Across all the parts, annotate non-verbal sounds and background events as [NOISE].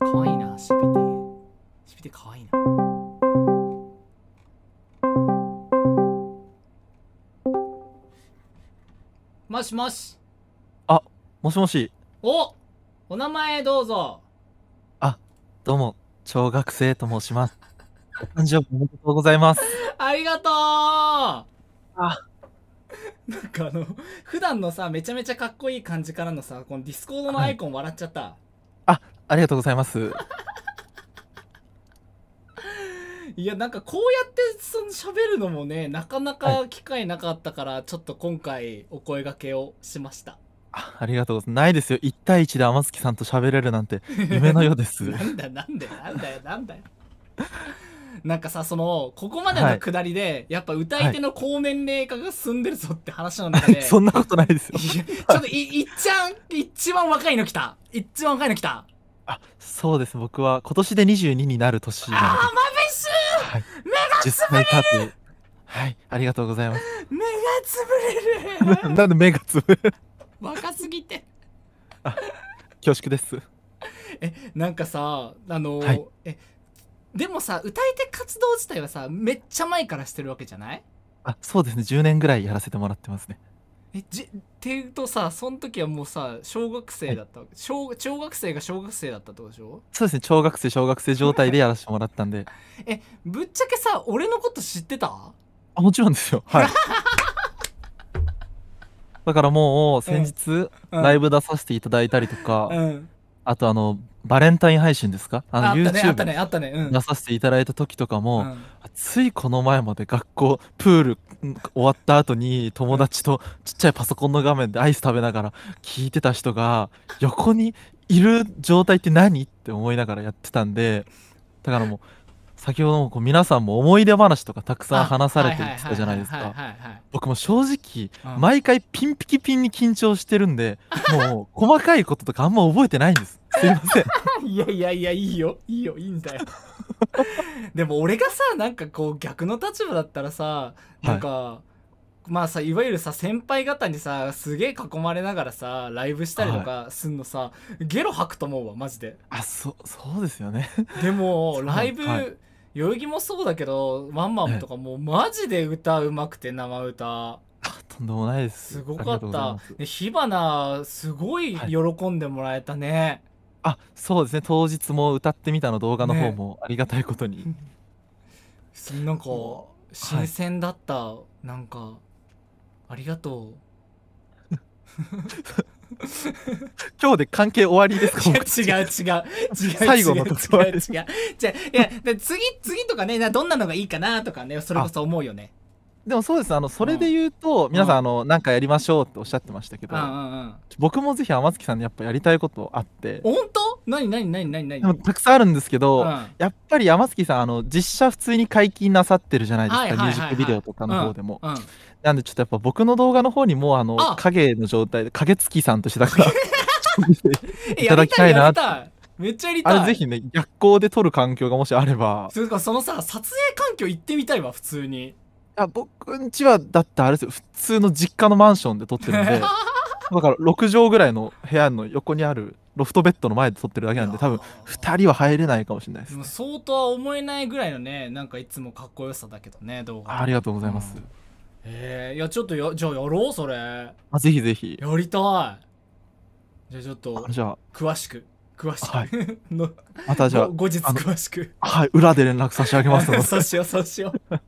可愛いなシピティシピティかいいなもしもしあもしもしおお名前どうぞあどうも小学生と申しますお誕生日おめでとうございますありがとうあなんかあの普段のさめちゃめちゃかっこいい感じからのさこのディスコードのアイコン笑っちゃった、はいありがとうございます。[LAUGHS] いやなんかこうやってその喋るのもねなかなか機会なかったから、はい、ちょっと今回お声がけをしましたあありがとうございますないですよ1対1で天月さんと喋れるなんて [LAUGHS] 夢のようですなんだなんだよなんだよなんだよなんかさそのここまでのくだりで、はい、やっぱ歌い手の高年齢化が進んでるぞって話なんで、はい、そんなことないですよちょっといいっちゃん一番若いの来た一番若いの来たあ、そうです。僕は今年で二十二になる年なああ、まぶしい、はい、目が実際立っはい、ありがとうございます。目がつぶれる。[LAUGHS] なんで目が潰れる [LAUGHS] 若すぎて。あ、恐縮です。[LAUGHS] え、なんかさ、あの、はい、え、でもさ、歌い手活動自体はさ、めっちゃ前からしてるわけじゃないあ、そうですね。10年ぐらいやらせてもらってますね。えじっていうとさその時はもうさ小学生だったはい、小小学生が小学生だったってことでしょそうですね小学生小学生状態でやらせてもらったんで [LAUGHS] えぶっちゃけさ俺のこと知ってたあもちろんですよはい [LAUGHS] だからもう先日、ライブ出させていただいたりとか、うんうん、あとあのバレンタイン配信ですかあの YouTube ねあったね、うん、出させていただいた時とかも、うん、ついこの前まで学校プール終わった後に友達とちっちゃいパソコンの画面でアイス食べながら聞いてた人が横にいる状態って何って思いながらやってたんでだからもう先ほどもこう皆さんも思い出話とかたくさん話されてたじゃないですか僕も正直、うん、毎回ピンピキピンに緊張してるんで [LAUGHS] もう細かいこととかあんま覚えてないんですすいません [LAUGHS] いやいやいやいいよいいよいいんだよ [LAUGHS] でも俺がさなんかこう逆の立場だったらさなんか、はい、まあさいわゆるさ先輩方にさすげえ囲まれながらさライブしたりとかすんのさ、はい、ゲロ吐くと思うわマジであそそうですよねでもライブ、はい代々木もそうだけどワンマンとかもうマジで歌うまくて生歌とんでもないですすごかったで火花すごい喜んでもらえたね、はい、あそうですね当日も歌ってみたの動画の方もありがたいことに、ね、なんか新鮮だった、はい、なんかありがとう [LAUGHS] [LAUGHS] 今日で関係終わりですか違う違う [LAUGHS] 違う最後のとこ違う違う違うじゃいや次次とかねどんなのがいいかなとかねそれこそ思うよねでもそうですあのそれで言うと、うん、皆さんあのなんかやりましょうっておっしゃってましたけど、うんうんうん、僕もぜひ天月さんにやっぱやりたいことあって本当何何何何何でもたくさんあるんですけど、うん、やっぱり天月さんあの実写普通に解禁なさってるじゃないですか、はいはいはいはい、ミュージックビデオとかの方でも、うんなんでちょっとやっぱ僕の動画の方にもあの影の状態で影月さんとしてだから [LAUGHS] いただきたいなってめっちゃやりたいあれぜひね逆光で撮る環境がもしあればそれかそのさ撮影環境行ってみたいわ普通にあ僕んちはだってあれですよ普通の実家のマンションで撮ってるんで [LAUGHS] だから6畳ぐらいの部屋の横にあるロフトベッドの前で撮ってるだけなんで多分2人は入れないかもしれないです、ね、でも相当は思えないぐらいのねなんかいつもかっこよさだけどね動画ありがとうございます、うんえー、いやちょっとやじゃあやろうそれあ、ぜひぜひ。やりたいじゃあちょっとじゃ詳しく詳しく、はい [LAUGHS] のまたじゃあ、後日詳しくはい、裏で連絡差し上げますので。そ [LAUGHS] うしようそうしよう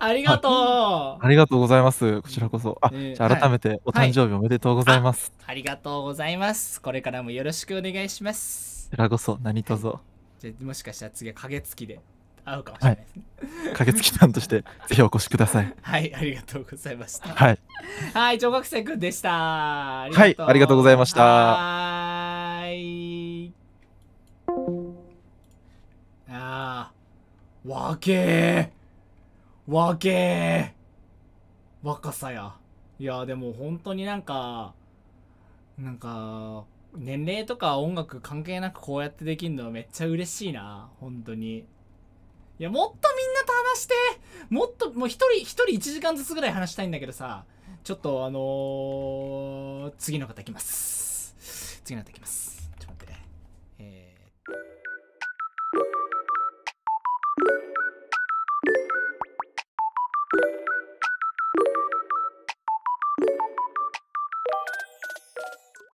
ありがとうありがとうございます。こちらこそ。あ、えーじゃあ改めてお誕生日おめでとうございます。ありがとうございますこれからもよろしくお願いしますこちらこそ何卒。じゃあもしかしたら次は影月きで合うかもしれないですね、はい、駆けつけ団としてぜひお越しくださいはいありがとうございましたはいはい小学生くんでしたはいありがとうございましたはいあーわけーわけー若さやいやでも本当になんかなんか年齢とか音楽関係なくこうやってできるのめっちゃ嬉しいな本当にいや、もっとみんなと話して、もっと、もう一人、一人一時間ずつぐらい話したいんだけどさ、ちょっとあのー、次の方きます。次の方きます。